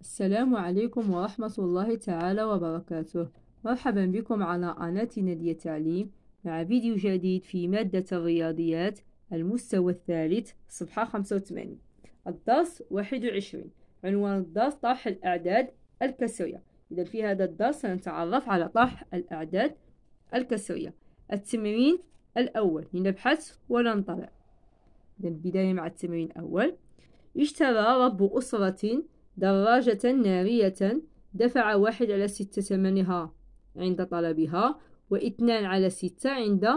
السلام عليكم ورحمة الله تعالى وبركاته مرحبا بكم على قناتنا دي التعليم مع فيديو جديد في مادة الرياضيات المستوى الثالث صفحة 85 الدرس 21 عنوان الدرس طرح الأعداد الكسرية إذا في هذا الدرس سنتعرف على طرح الأعداد الكسرية التمرين الأول لنبحث وننطلع إذا بداية مع التمرين الأول اشترى رب أسرة دراجة نارية دفع واحد على ستة ثمنها عند طلبها واثنان على ستة عند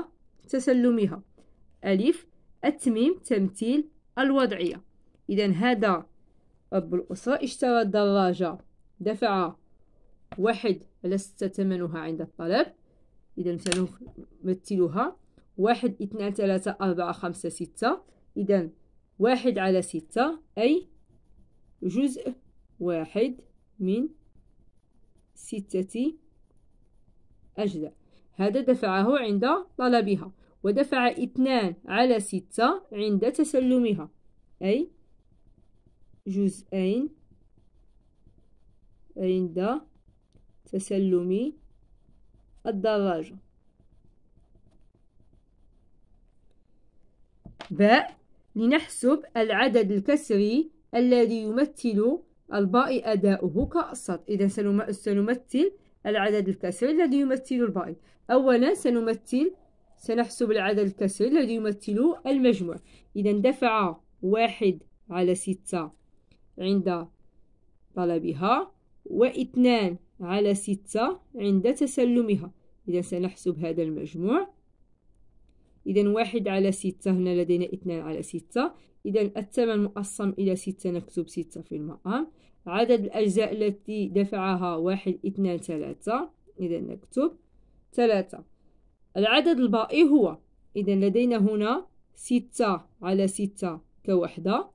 تسلمها ألف التميم تمثيل الوضعية إذا هذا رب الأسرة اشترى الدراجة دفع واحد على ستة ثمنها عند الطلب إذا سنمثلها واحد اثنان ثلاثة أربعة خمسة ستة إذا واحد على ستة أي جزء واحد من ستة أجزاء هذا دفعه عند طلبها ودفع اثنان على ستة عند تسلمها أي جزئين عند تسلم الدراجة باء لنحسب العدد الكسري الذي يمثل الباء أداؤه كأسد إذا سنمثل العدد الكسري الذي يمثل الباء أولا سنمثل سنحسب العدد الكسري الذي يمثل المجموع إذا دفع واحد على ستة عند طلبها واثنان على ستة عند تسلمها إذا سنحسب هذا المجموع إذا واحد على ستة هنا لدينا اثنان على ستة إذا الثمن مقسم إلى ستة نكتب ستة في المقام عدد الأجزاء التي دفعها واحد اثنان ثلاثة إذا نكتب ثلاثة العدد الباقي هو إذا لدينا هنا ستة على ستة كوحدة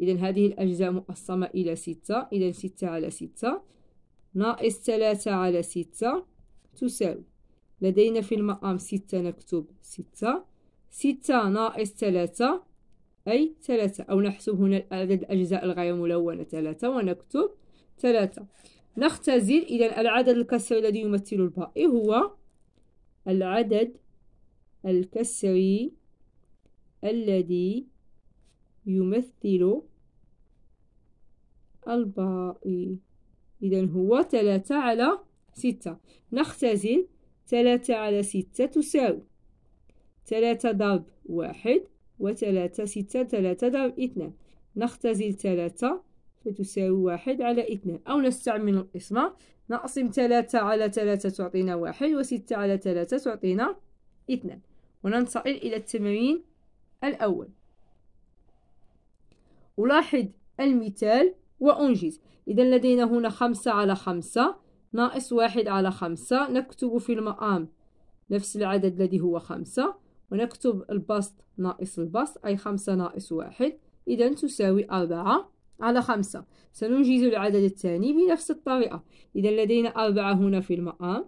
إذا هذه الأجزاء مقسمة إلى ستة إذا ستة على ستة ناقص ثلاثة على ستة تساوي لدينا في المقام ستة نكتب ستة ستة ناقص ثلاثة أي ثلاثة أو نحسب هنا عدد الأجزاء الغير ملونة ثلاثة ونكتب ثلاثة نختزل إذا العدد الكسري الذي يمثل الباء هو العدد الكسري الذي يمثل الباء إذا هو ثلاثة على ستة نختزل ثلاثة على ستة تساوي ثلاثة ضرب واحد وثلاثة ستة ثلاثة ضرب اثنان نختزل ثلاثة فتساوي واحد على اثنان أو نستعمل القسمة نقسم ثلاثة على ثلاثة تعطينا واحد وستة على ثلاثة تعطينا اثنان وننتقل إلى التمرين الأول ألاحظ المثال وأنجز إذا لدينا هنا خمسة على خمسة ناقص واحد على خمسة نكتب في المقام نفس العدد الذي هو خمسة ونكتب البسط ناقص البسط أي خمسة ناقص واحد إذا تساوي أربعة على خمسة سننجز العدد الثاني بنفس الطريقة إذا لدينا أربعة هنا في المقام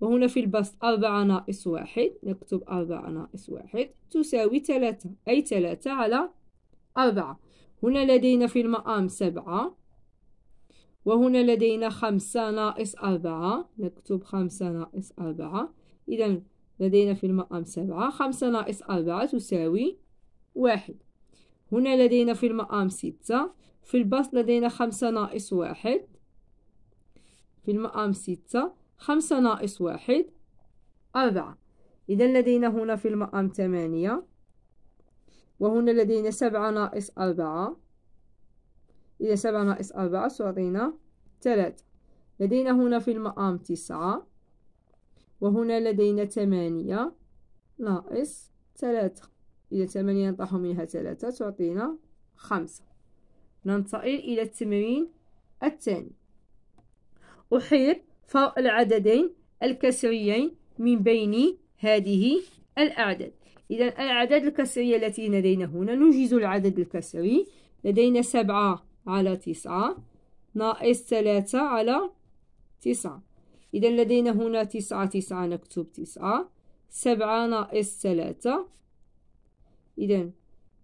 وهنا في البسط أربعة ناقص واحد نكتب أربعة ناقص واحد تساوي ثلاثة أي ثلاثة على أربعة هنا لدينا في المقام سبعة وهنا لدينا خمسة ناقص أربعة نكتب خمسة ناقص أربعة إذا لدينا في المقام سبعة خمسة ناقص أربعة تساوي واحد هنا لدينا في المقام ستة في البسط لدينا خمسة ناقص واحد في المقام ستة خمسة ناقص واحد أربعة إذا لدينا هنا في المقام ثمانية وهنا لدينا سبعة ناقص أربعة إذا سبعة ناقص أربعة تعطينا ثلاثة لدينا هنا في المقام تسعة وهنا لدينا ثمانية ناقص ثلاثة إذا ثمانية نطرح منها ثلاثة تعطينا خمسة ننتقل إلى التمرين الثاني أحيط فوق العددين الكسريين من بين هذه الأعداد إذا الأعداد الكسرية التي لدينا هنا ننجز العدد الكسري لدينا سبعة على تسعة ناقص ثلاثة على تسعة إذا لدينا هنا تسعة تسعة نكتب تسعة سبعة ناقص ثلاثة إذا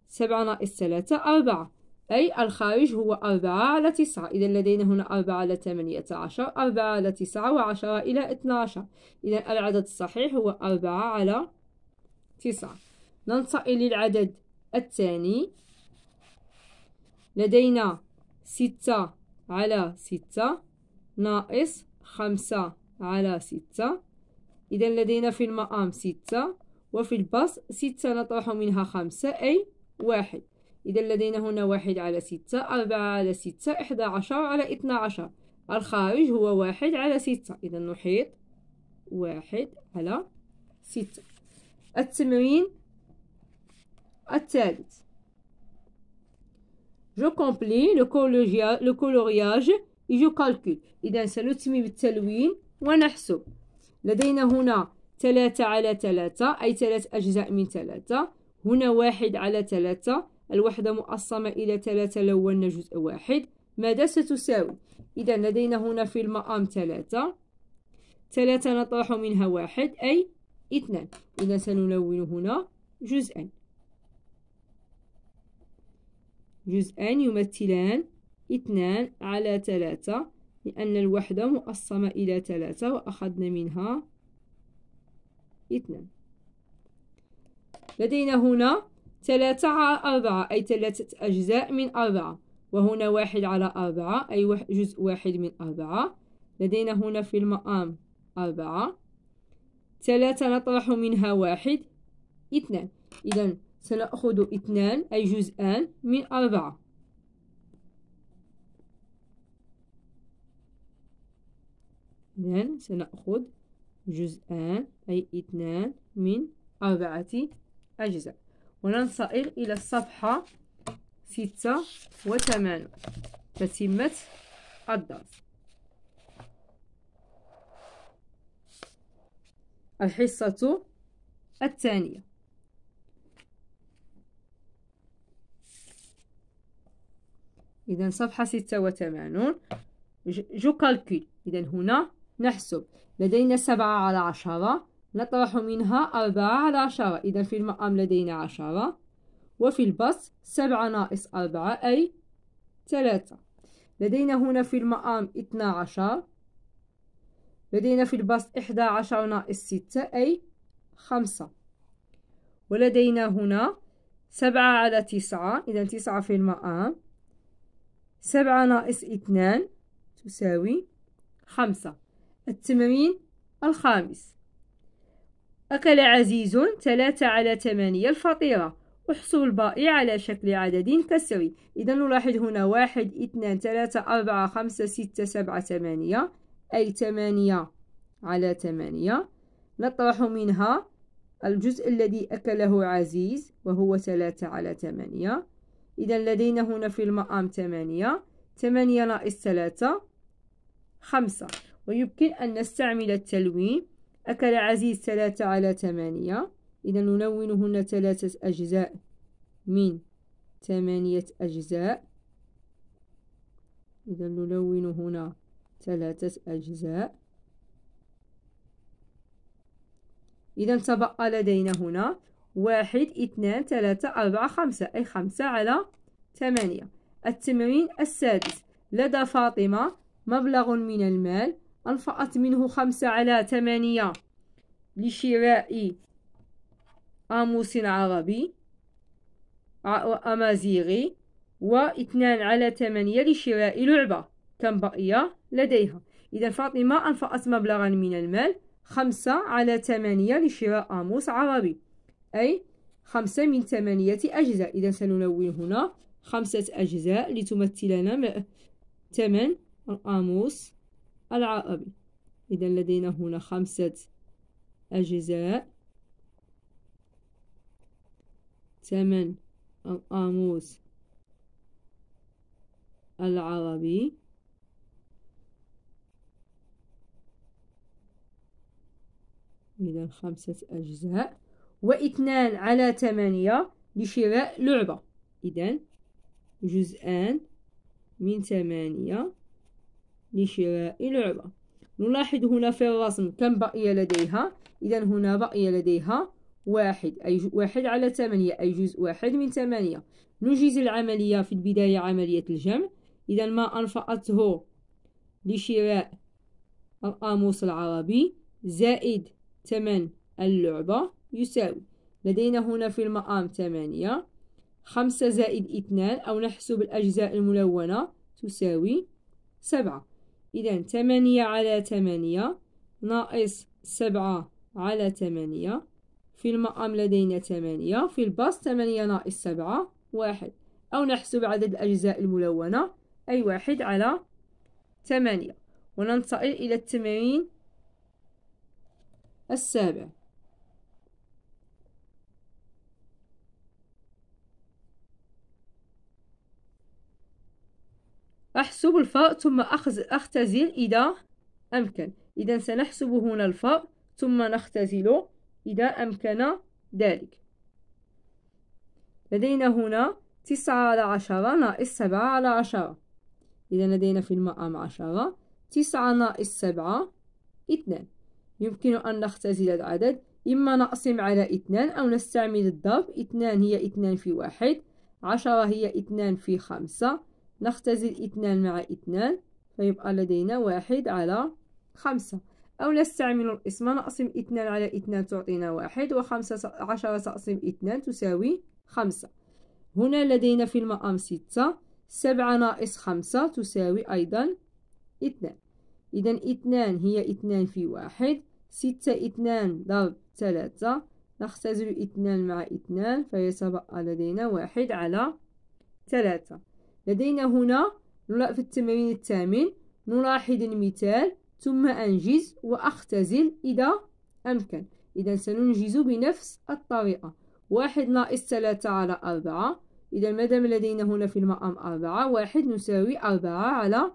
سبعة ناقص ثلاثة أربعة أي الخارج هو أربعة على تسعة إذا لدينا هنا أربعة على ثمانية عشر أربعة على تسعة وعشرة إلى اثنا عشر إذا العدد الصحيح هو أربعة على تسعة ننتقل للعدد الثاني لدينا ستة على ستة ناقص خمسة على ستة إذا لدينا في المقام ستة وفي البسط ستة نطرح منها خمسة أي واحد إذا لدينا هنا واحد على ستة أربعة على ستة إحدى عشر على اثنا عشر الخارج هو واحد على ستة إذا نحيط واحد على ستة التمرين الثالث Je كومبلي le coloriage, le coloriage يجو كالكول إذا سنتمي بالتلوين ونحسب لدينا هنا ثلاثة على ثلاثة أي ثلاث أجزاء من ثلاثة هنا واحد على ثلاثة الوحدة مقسمة إلى ثلاثة لون جزء واحد ماذا ستساوي؟ إذا لدينا هنا في المقام ثلاثة ثلاثة نطرح منها واحد أي اثنان إذا سنلون هنا جزءان جزءان يمثلان اثنان على ثلاثة لأن الوحدة مقسمة إلى ثلاثة وأخذنا منها اثنان لدينا هنا ثلاثة على أربعة أي ثلاثة أجزاء من أربعة وهنا واحد على أربعة أي جزء واحد من أربعة لدينا هنا في المقام أربعة ثلاثة نطرح منها واحد اثنان إذا سنأخذ اثنان أي جزءان من أربعة إذا سنأخذ جزءان أي اثنان من أربعة أجزاء وننتقل إلى الصفحة ستة وثمانون تتمة الدرس الحصة الثانية إذا صفحة ستة وثمانون جو كالكول إذا هنا نحسب لدينا سبعة على عشرة نطرح منها أربعة على عشرة إذا في المقام لدينا عشرة وفي البسط سبعة ناقص أربعة أي ثلاثة لدينا هنا في المقام اثنا عشر لدينا في البسط إحدى عشر ناقص ستة أي خمسة ولدينا هنا سبعة على تسعة إذا تسعة في المقام سبعة ناقص اثنان تساوي خمسة التمرين الخامس أكل عزيز ثلاثة على ثمانية الفطيرة احصوا الباقي على شكل عدد كسري إذا نلاحظ هنا واحد اثنان ثلاثة أربعة خمسة ستة سبعة ثمانية أي ثمانية على ثمانية نطرح منها الجزء الذي أكله عزيز وهو ثلاثة على ثمانية إذا لدينا هنا في المقام ثمانية ثمانية ناقص ثلاثة خمسة ويمكن أن نستعمل التلوين أكل عزيز ثلاثة على ثمانية إذا نلونهن ثلاثة أجزاء من ثمانية أجزاء إذا نلون هنا ثلاثة أجزاء إذا تبقى لدينا هنا واحد اثنان ثلاثة أربعة خمسة أي خمسة على ثمانية التمرين السادس لدى فاطمة مبلغ من المال أنفقت منه خمسة على ثمانية لشراء قاموس عربي أمازيغي واثنان على ثمانية لشراء لعبة كم بقي لديها إذا فاطمة أنفقت مبلغا من المال خمسة على ثمانية لشراء قاموس عربي أي خمسة من ثمانية أجزاء إذا سنلون هنا خمسة أجزاء لتمثلنا ثمن القاموس العائبي إذا لدينا هنا خمسة أجزاء ثمن القاموس العربي إذا خمسة أجزاء واثنان على ثمانية لشراء لعبة إذا جزءان من ثمانية لشراء لعبة نلاحظ هنا في الرسم كم بقي لديها إذا هنا بقي لديها واحد أي واحد على ثمانية أي جزء واحد من ثمانية نجيز العملية في البداية عملية الجمع إذا ما أنفأته لشراء القاموس العربي زائد ثمن اللعبة يساوي لدينا هنا في المقام ثمانية خمسة زائد اثنان أو نحسب الأجزاء الملونة تساوي سبعة إذا تمانية على تمانية ناقص سبعة على تمانية في المقام لدينا تمانية في الباص تمانية ناقص سبعة واحد أو نحسب عدد الأجزاء الملونة أي واحد على ثمانية وننتقل إلى التمرين السابع أحسب الفاء ثم أخز أختزل إذا أمكن إذا سنحسب هنا الفاء ثم نختزل إذا أمكن ذلك لدينا هنا تسعة على عشرة ناقص سبعة على عشرة إذا لدينا في المقام عشرة تسعة ناقص سبعة اثنان يمكن أن نختزل العدد إما نقسم على اثنان أو نستعمل الضرب اثنان هي اثنان في واحد عشرة هي اثنان في خمسة نختزل اثنان مع اثنان فيبقى لدينا واحد على خمسة أو نستعمل القسمة نقسم اثنان على اثنان تعطينا واحد وخمسة عشرة تقسيم اثنان تساوي خمسة هنا لدينا في المقام ستة سبعة ناقص خمسة تساوي أيضا اثنان إذا اثنان هي اثنان في واحد ستة اثنان ضرب ثلاثة نختزل اثنان مع اثنان فيتبقى لدينا واحد على ثلاثة لدينا هنا في التمرين الثامن نلاحظ المثال ثم أنجز وأختزل إذا أمكن إذا سننجز بنفس الطريقة واحد ناقص ثلاثة على أربعة إذا مادام لدينا هنا في المقام أربعة واحد نساوي أربعة على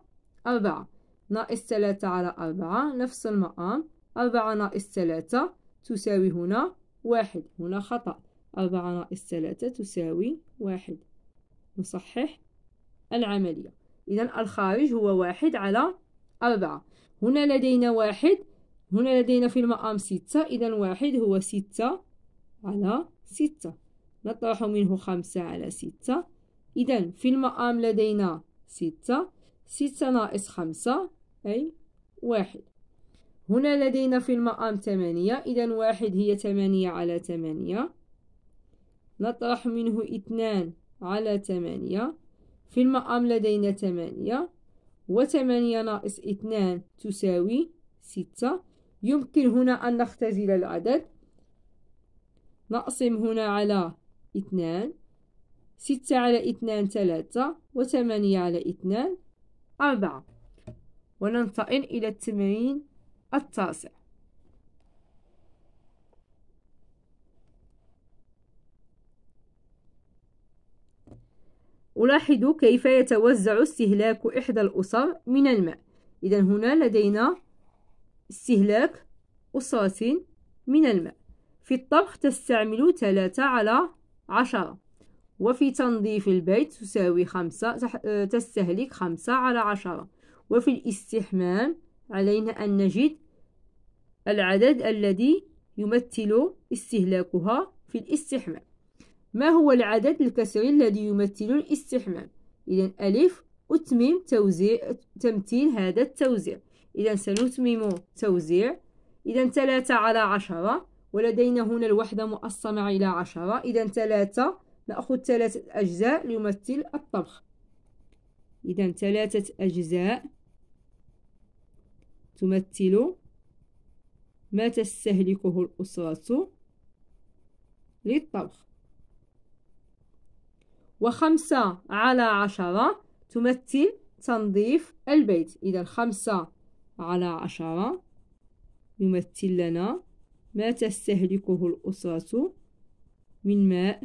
أربعة ناقص ثلاثة على أربعة نفس المقام أربعة ناقص ثلاثة تساوي هنا واحد هنا خطأ أربعة ناقص ثلاثة تساوي واحد نصحح العملية إذا الخارج هو واحد على أربعة هنا لدينا واحد هنا لدينا في المقام ستة إذا واحد هو ستة على ستة نطرح منه خمسة على ستة إذا في المقام لدينا ستة ستة ناقص خمسة أي واحد هنا لدينا في المقام ثمانية إذا واحد هي ثمانية على ثمانية نطرح منه اثنان على ثمانية في المقام لدينا ثمانية وثمانية ناقص اثنان تساوي ستة يمكن هنا أن نختزل العدد نقسم هنا على اثنان ستة على اثنان ثلاثة وثمانية على اثنان أربعة وننتقل إلى التمرين التاسع ألاحظ كيف يتوزع استهلاك إحدى الأسر من الماء إذا هنا لدينا استهلاك أسرة من الماء في الطبخ تستعمل 3 على 10 وفي تنظيف البيت تساوي خمسة آه، تستهلك خمسة على عشرة وفي الاستحمام علينا أن نجد العدد الذي يمثل استهلاكها في الاستحمام ما هو العدد الكسري الذي يمثل الاستحمام إذا ألف أتمم توزيع تمثيل هذا التوزيع إذا سنتمم توزيع إذا ثلاثة على عشرة ولدينا هنا الوحدة مقسمة إلى عشرة إذا ثلاثة نأخذ ثلاثة أجزاء ليمثل الطبخ إذا ثلاثة أجزاء تمثل ما تستهلكه الأسرة للطبخ وخمسة على عشرة تمثل تنظيف البيت إذا خمسة على عشرة يمثل لنا ما تستهلكه الأسرة من ماء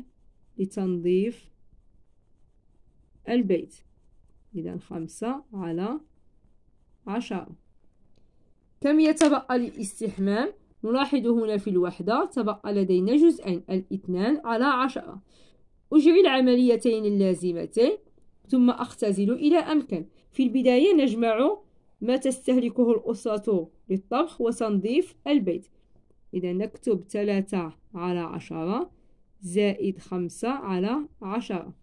لتنظيف البيت إذا خمسة على عشرة كم يتبقى للاستحمام؟ نلاحظ هنا في الوحدة تبقى لدينا جزئين الاثنان على عشرة أجري العمليتين اللازمتين ثم أختزل إلى أمكن في البداية نجمع ما تستهلكه الأسرة للطبخ وتنظيف البيت إذا نكتب ثلاثة على عشرة زائد خمسة على عشرة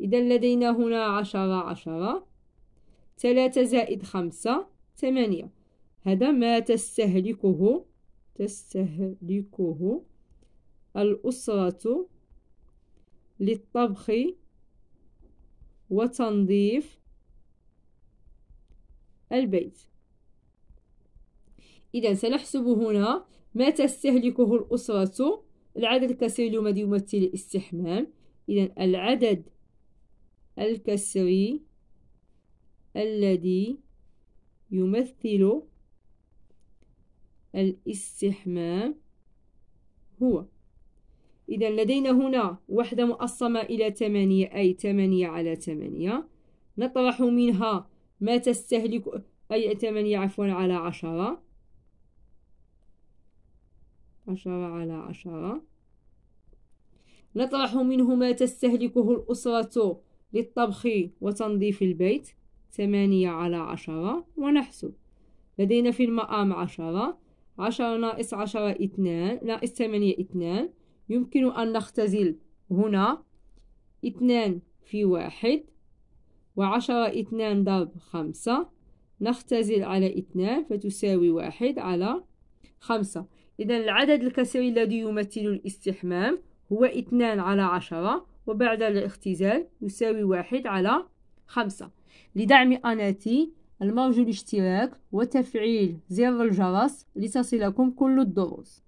إذا لدينا هنا عشرة عشرة ثلاثة زائد خمسة ثمانية هذا ما تستهلكه تستهلكه الأسرة للطبخ وتنظيف البيت إذا سنحسب هنا ما تستهلكه الأسرة العدد الكسري اليوم يمثل الاستحمام إذا العدد الكسري الذي يمثل الاستحمام هو إذا لدينا هنا وحدة مقسمة إلى 8 أي 8 على 8 نطرح منها ما تستهلك أي 8 عفوا على 10 عشرة على عشرة نطرح منه ما تستهلكه الأسرة للطبخ وتنظيف البيت ثمانية على عشرة ونحسب لدينا في المقام عشرة عشرة ناقص عشرة اثنان ناقص ثمانية اثنان يمكن أن نختزل هنا اثنان في واحد وعشرة اثنان ضرب خمسة نختزل على اثنان فتساوي واحد على خمسة إذا العدد الكسري الذي يمثل الاستحمام هو اثنان على عشرة وبعد الاختزال يساوي واحد على خمسة لدعم أناتي المرجو الاشتراك وتفعيل زر الجرس لتصلكم كل الدروس